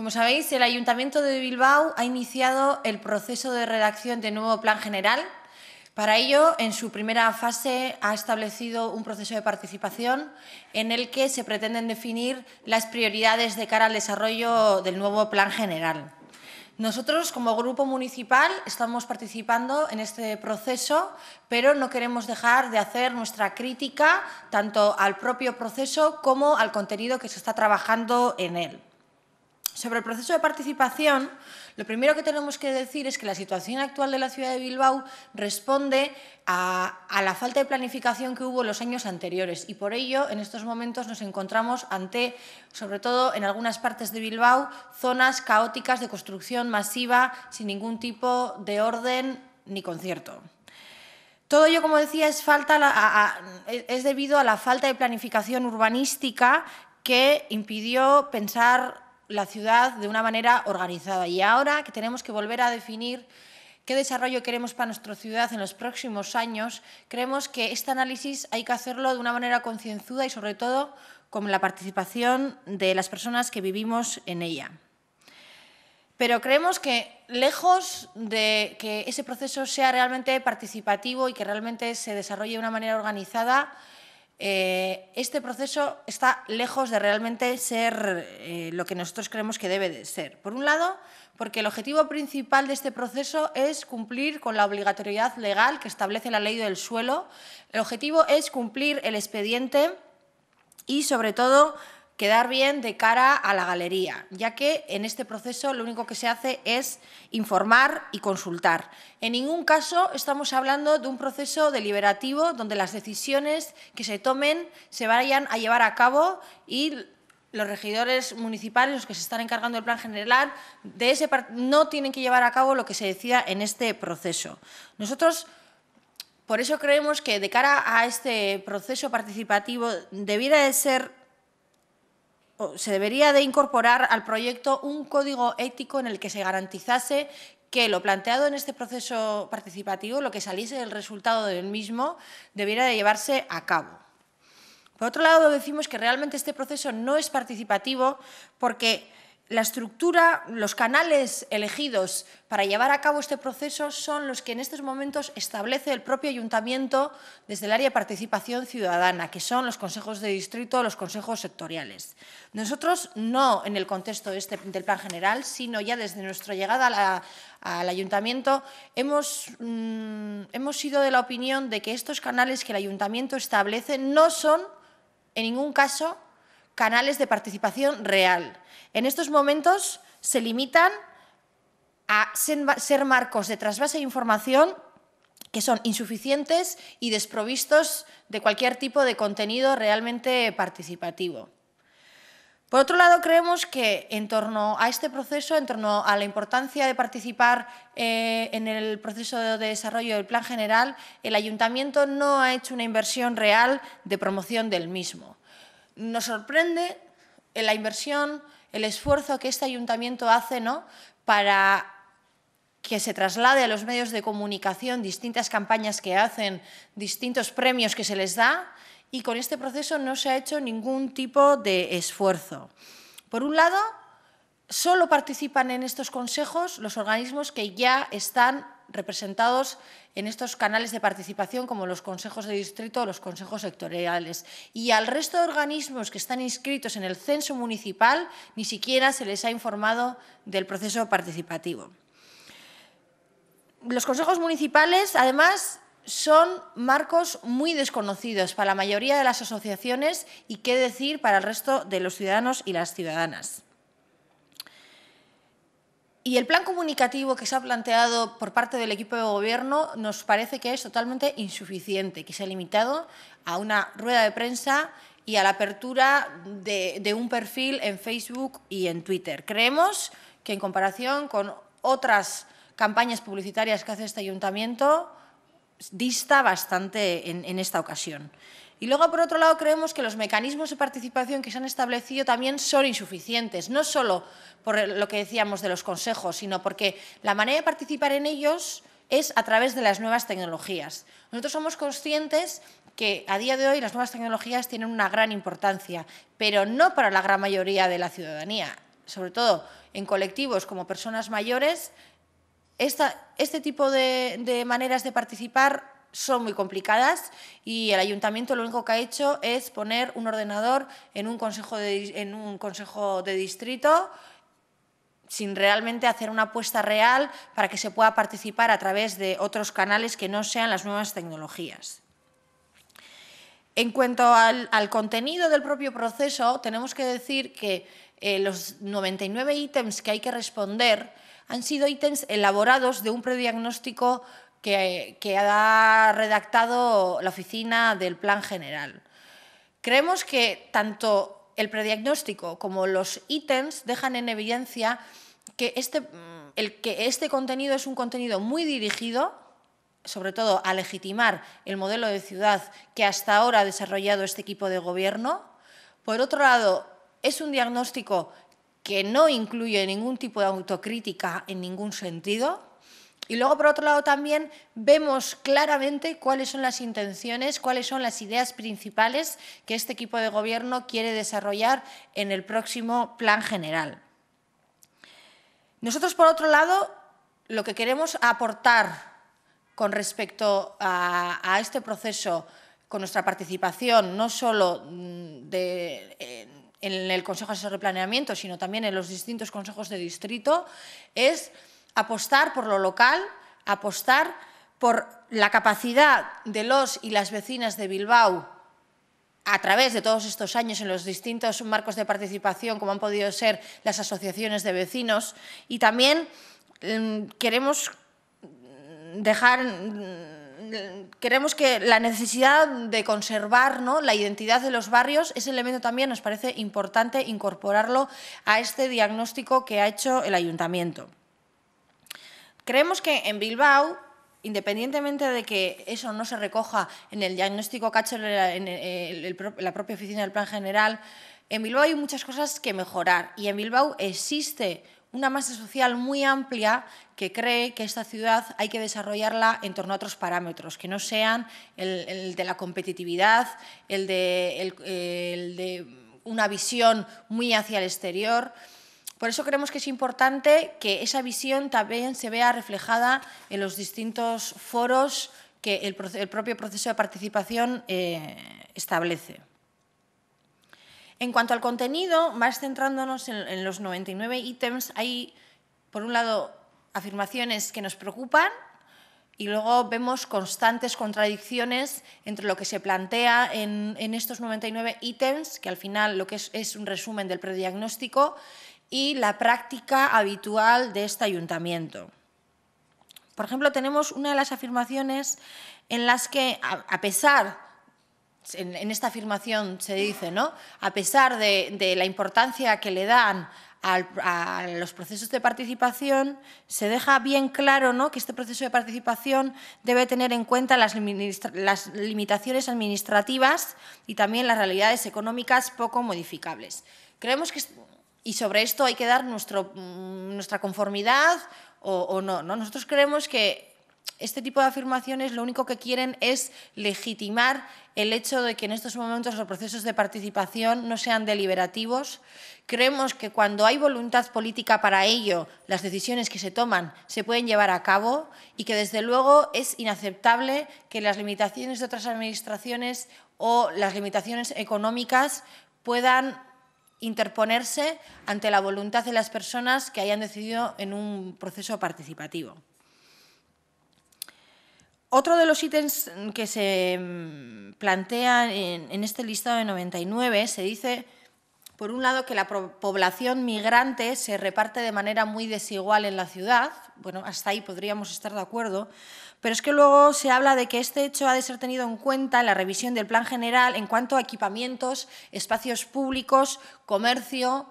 Como sabéis, el Ayuntamiento de Bilbao ha iniciado el proceso de redacción del nuevo plan general. Para ello, en su primera fase ha establecido un proceso de participación en el que se pretenden definir las prioridades de cara al desarrollo del nuevo plan general. Nosotros, como grupo municipal, estamos participando en este proceso, pero no queremos dejar de hacer nuestra crítica tanto al propio proceso como al contenido que se está trabajando en él. Sobre el proceso de participación, lo primero que tenemos que decir es que la situación actual de la ciudad de Bilbao responde a, la falta de planificación que hubo en los años anteriores y por ello en estos momentos nos encontramos ante, sobre todo en algunas partes de Bilbao, zonas caóticas de construcción masiva sin ningún tipo de orden ni concierto. Todo ello, como decía, es debido a la falta de planificación urbanística que impidió pensar la ciudad de una manera organizada. Y ahora que tenemos que volver a definir qué desarrollo queremos para nuestra ciudad en los próximos años, creemos que este análisis hay que hacerlo de una manera concienzuda y, sobre todo, con la participación de las personas que vivimos en ella. Pero creemos que, lejos de que ese proceso sea realmente participativo y que realmente se desarrolle de una manera organizada, eh, este proceso está lejos de realmente ser eh, lo que nosotros creemos que debe de ser. Por un lado, porque el objetivo principal de este proceso es cumplir con la obligatoriedad legal que establece la ley del suelo. El objetivo es cumplir el expediente y, sobre todo, quedar bien de cara a la galería, ya que en este proceso lo único que se hace es informar y consultar. En ningún caso estamos hablando de un proceso deliberativo donde las decisiones que se tomen se vayan a llevar a cabo y los regidores municipales, los que se están encargando del plan general, de ese no tienen que llevar a cabo lo que se decida en este proceso. Nosotros, por eso creemos que de cara a este proceso participativo debiera de ser se debería de incorporar al proyecto un código ético en el que se garantizase que lo planteado en este proceso participativo, lo que saliese del resultado del mismo, debiera de llevarse a cabo. Por otro lado, decimos que realmente este proceso no es participativo porque la estructura, los canales elegidos para llevar a cabo este proceso son los que en estos momentos establece el propio ayuntamiento desde el área de participación ciudadana, que son los consejos de distrito, los consejos sectoriales. Nosotros no en el contexto este del plan general, sino ya desde nuestra llegada al ayuntamiento, hemos, mm, hemos sido de la opinión de que estos canales que el ayuntamiento establece no son en ningún caso canales de participación real. En estos momentos se limitan a ser marcos de trasvase de información que son insuficientes y desprovistos de cualquier tipo de contenido realmente participativo. Por otro lado, creemos que en torno a este proceso, en torno a la importancia de participar eh, en el proceso de desarrollo del plan general, el ayuntamiento no ha hecho una inversión real de promoción del mismo. Nos sorprende la inversión, el esfuerzo que este ayuntamiento hace ¿no? para que se traslade a los medios de comunicación distintas campañas que hacen, distintos premios que se les da, y con este proceso no se ha hecho ningún tipo de esfuerzo. Por un lado, solo participan en estos consejos los organismos que ya están representados en estos canales de participación como los consejos de distrito o los consejos sectoriales. Y al resto de organismos que están inscritos en el censo municipal ni siquiera se les ha informado del proceso participativo. Los consejos municipales, además, son marcos muy desconocidos para la mayoría de las asociaciones y qué decir para el resto de los ciudadanos y las ciudadanas. Y el plan comunicativo que se ha planteado por parte del equipo de gobierno nos parece que es totalmente insuficiente, que se ha limitado a una rueda de prensa y a la apertura de, un perfil en Facebook y en Twitter. Creemos que en comparación con otras campañas publicitarias que hace este ayuntamiento, dista bastante en esta ocasión. Y luego, por otro lado, creemos que los mecanismos de participación que se han establecido también son insuficientes, no solo por lo que decíamos de los consejos, sino porque la manera de participar en ellos es a través de las nuevas tecnologías. Nosotros somos conscientes que a día de hoy las nuevas tecnologías tienen una gran importancia, pero no para la gran mayoría de la ciudadanía, sobre todo en colectivos como personas mayores. este tipo de, de maneras de participar son muy complicadas y el ayuntamiento lo único que ha hecho es poner un ordenador en un consejo de, en un consejo de distrito sin realmente hacer una apuesta real para que se pueda participar a través de otros canales que no sean las nuevas tecnologías. En cuanto al, contenido del propio proceso, tenemos que decir que eh, los 99 ítems que hay que responder han sido ítems elaborados de un prediagnóstico que, ha redactado la Oficina del Plan General. Creemos que tanto el prediagnóstico como los ítems dejan en evidencia que este, que este contenido es un contenido muy dirigido, sobre todo a legitimar el modelo de ciudad que hasta ahora ha desarrollado este equipo de gobierno. Por otro lado, es un diagnóstico que no incluye ningún tipo de autocrítica en ningún sentido y luego, por otro lado, también vemos claramente cuáles son las intenciones, cuáles son las ideas principales que este equipo de gobierno quiere desarrollar en el próximo plan general. Nosotros, por otro lado, lo que queremos aportar con respecto a, este proceso, con nuestra participación, no solo mm, de... en el Consejo Asesor de Planeamiento, sino también en los distintos consejos de distrito, es apostar por lo local, apostar por la capacidad de los y las vecinas de Bilbao a través de todos estos años en los distintos marcos de participación, como han podido ser las asociaciones de vecinos, y también mm, queremos dejar mm, queremos que la necesidad de conservar la identidad de los barrios, ese elemento también nos parece importante incorporarlo a este diagnóstico que ha hecho el ayuntamiento. Creemos que en Bilbao independientemente de que eso no se recoja en el diagnóstico cacho en, la propia oficina del plan general, en Bilbao hay muchas cosas que mejorar y en Bilbao existe una masa social muy amplia que cree que esta ciudad hay que desarrollarla en torno a otros parámetros, que no sean el, de la competitividad, el de una visión muy hacia el exterior. Por eso creemos que es importante que esa visión también se vea reflejada en los distintos foros que el, propio proceso de participación eh, establece. En cuanto al contenido, más centrándonos en, los 99 ítems, hay, por un lado, afirmaciones que nos preocupan y luego vemos constantes contradicciones entre lo que se plantea en, estos 99 ítems, que al final lo que es, es un resumen del prediagnóstico, y la práctica habitual de este ayuntamiento. Por ejemplo, tenemos una de las afirmaciones en las que, a pesar, en, esta afirmación se dice, ¿no? A pesar de, la importancia que le dan a los procesos de participación, se deja bien claro que este proceso de participación debe tener en cuenta las, las, limitaciones administrativas y también las realidades económicas poco modificables. Creemos que y sobre esto hay que dar nuestro, mm, nuestra conformidad o, no, no. Nosotros creemos que este tipo de afirmaciones lo único que quieren es legitimar el hecho de que en estos momentos los procesos de participación no sean deliberativos. Creemos que cuando hay voluntad política para ello, las decisiones que se toman se pueden llevar a cabo y que desde luego es inaceptable que las limitaciones de otras administraciones o las limitaciones económicas puedan interponerse ante la voluntad de las personas que hayan decidido en un proceso participativo. Otro de los ítems que se plantea en, en este listado de 99 se dice por un lado, que la población migrante se reparte de manera muy desigual en la ciudad, bueno, hasta ahí podríamos estar de acuerdo, pero es que luego se habla de que este hecho ha de ser tenido en cuenta en la revisión del plan general en cuanto a equipamientos, espacios públicos, comercio,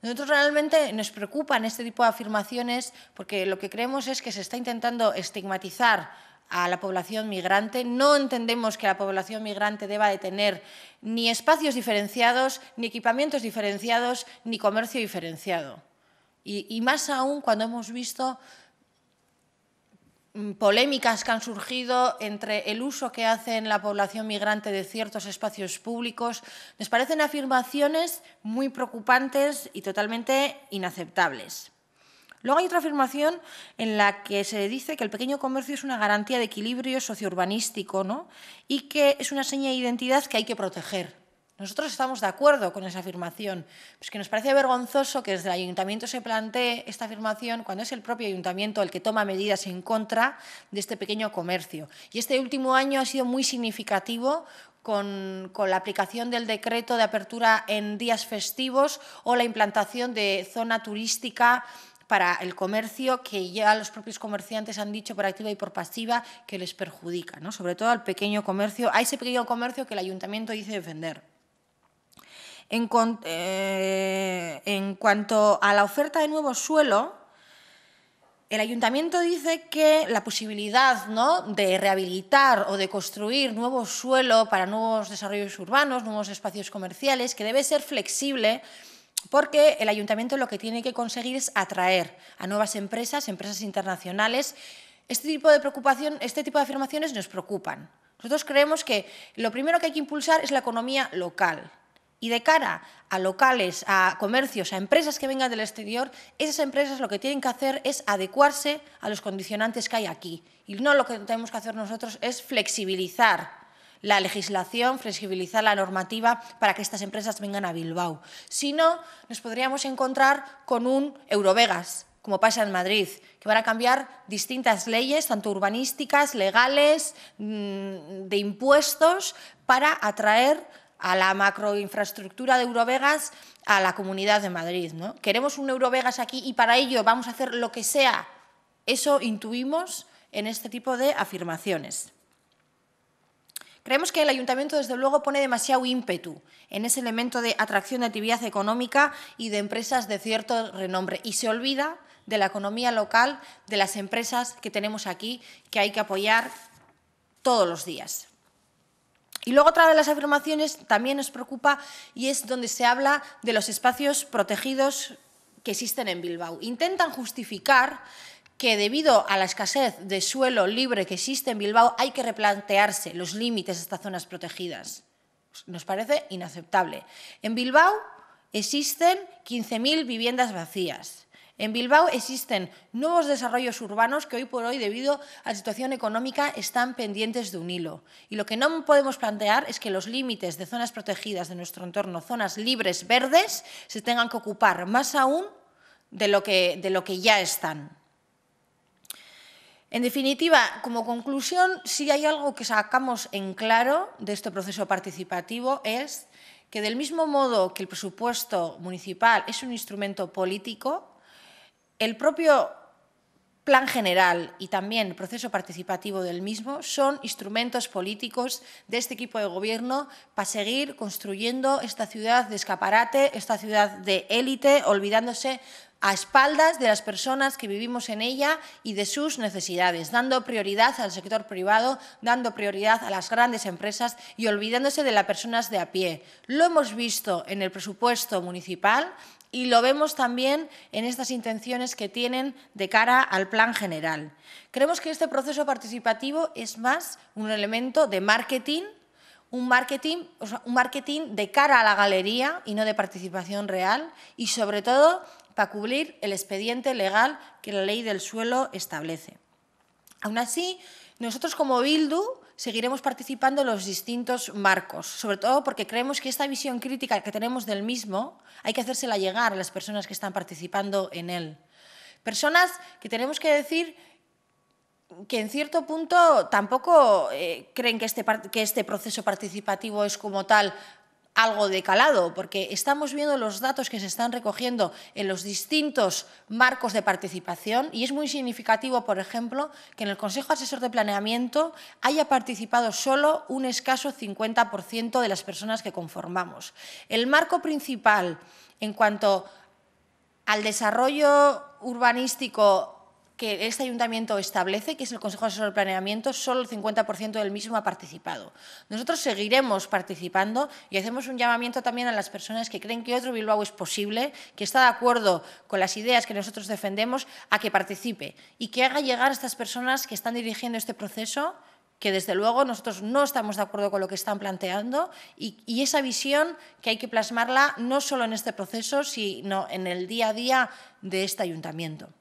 nosotros realmente nos preocupan este tipo de afirmaciones porque lo que creemos es que se está intentando estigmatizar a la población migrante. No entendemos que la población migrante deba de tener ni espacios diferenciados, ni equipamientos diferenciados, ni comercio diferenciado. Y, más aún cuando hemos visto mm, polémicas que han surgido entre el uso que hace la población migrante de ciertos espacios públicos, nos parecen afirmaciones muy preocupantes y totalmente inaceptables. Luego hay otra afirmación en la que se dice que el pequeño comercio es una garantía de equilibrio sociourbanístico ¿no? y que es una seña de identidad que hay que proteger. Nosotros estamos de acuerdo con esa afirmación, pues que nos parece vergonzoso que desde el ayuntamiento se plantee esta afirmación cuando es el propio ayuntamiento el que toma medidas en contra de este pequeño comercio. Y este último año ha sido muy significativo con, la aplicación del decreto de apertura en días festivos o la implantación de zona turística para el comercio que ya los propios comerciantes han dicho por activa y por pasiva que les perjudica, ¿no? sobre todo al pequeño comercio, a ese pequeño comercio que el ayuntamiento dice defender. En, eh, cuanto a la oferta de nuevo suelo, el ayuntamiento dice que la posibilidad ¿no? de rehabilitar o de construir nuevo suelo para nuevos desarrollos urbanos, nuevos espacios comerciales, que debe ser flexible porque el ayuntamiento lo que tiene que conseguir es atraer a nuevas empresas, empresas internacionales. Este tipo de preocupación, este tipo de afirmaciones nos preocupan. Nosotros creemos que lo primero que hay que impulsar es la economía local. Y de cara a locales, a comercios, a empresas que vengan del exterior, esas empresas lo que tienen que hacer es adecuarse a los condicionantes que hay aquí. Y no lo que tenemos que hacer nosotros es flexibilizar la legislación, flexibilizar la normativa para que estas empresas vengan a Bilbao. Si no, nos podríamos encontrar con un Eurovegas, como pasa en Madrid, que van a cambiar distintas leyes, tanto urbanísticas, legales, mm, de impuestos, para atraer a la macroinfraestructura de Eurovegas a la Comunidad de Madrid. Queremos un Eurovegas aquí y para ello vamos a hacer lo que sea. Eso intuimos en este tipo de afirmaciones. Creemos que el ayuntamiento, desde luego, pone demasiado ímpetu en ese elemento de atracción de actividad económica y de empresas de cierto renombre y se olvida de la economía local, de las empresas que tenemos aquí, que hay que apoyar todos los días. Y luego otra de las afirmaciones también nos preocupa y es donde se habla de los espacios protegidos que existen en Bilbao. Intentan justificar que debido a la escasez de suelo libre que existe en Bilbao hay que replantearse los límites de estas zonas protegidas. Nos parece inaceptable. En Bilbao existen 15.000 viviendas vacías. En Bilbao existen nuevos desarrollos urbanos que hoy por hoy, debido a la situación económica, están pendientes de un hilo. Y lo que no podemos plantear es que los límites de zonas protegidas de nuestro entorno, zonas libres, verdes, se tengan que ocupar más aún de lo que, de lo que ya están. En definitiva, como conclusión, si hay algo que sacamos en claro de este proceso participativo es que del mismo modo que el presupuesto municipal es un instrumento político, el propio plan general y también proceso participativo del mismo son instrumentos políticos de este equipo de gobierno para seguir construyendo esta ciudad de escaparate, esta ciudad de élite, olvidándose a espaldas de las personas que vivimos en ella y de sus necesidades, dando prioridad al sector privado, dando prioridad a las grandes empresas y olvidándose de las personas de a pie. Lo hemos visto en el presupuesto municipal y lo vemos también en estas intenciones que tienen de cara al plan general. Creemos que este proceso participativo es más un elemento de marketing, un marketing, un marketing de cara a la galería y no de participación real y sobre todo para cubrir el expediente legal que la ley del suelo establece. Aún así, nosotros como Bildu seguiremos participando en los distintos marcos, sobre todo porque creemos que esta visión crítica que tenemos del mismo hay que hacérsela llegar a las personas que están participando en él. Personas que tenemos que decir que en cierto punto tampoco eh, creen que este, que este proceso participativo es como tal algo de calado, porque estamos viendo los datos que se están recogiendo en los distintos marcos de participación y es muy significativo, por ejemplo, que en el Consejo Asesor de Planeamiento haya participado solo un escaso 50% de las personas que conformamos. El marco principal en cuanto al desarrollo urbanístico que este ayuntamiento establece, que es el Consejo Asesor de Planeamiento, solo el 50% del mismo ha participado. Nosotros seguiremos participando y hacemos un llamamiento también a las personas que creen que otro Bilbao es posible, que está de acuerdo con las ideas que nosotros defendemos, a que participe y que haga llegar a estas personas que están dirigiendo este proceso que desde luego nosotros no estamos de acuerdo con lo que están planteando y, esa visión que hay que plasmarla no solo en este proceso, sino en el día a día de este ayuntamiento.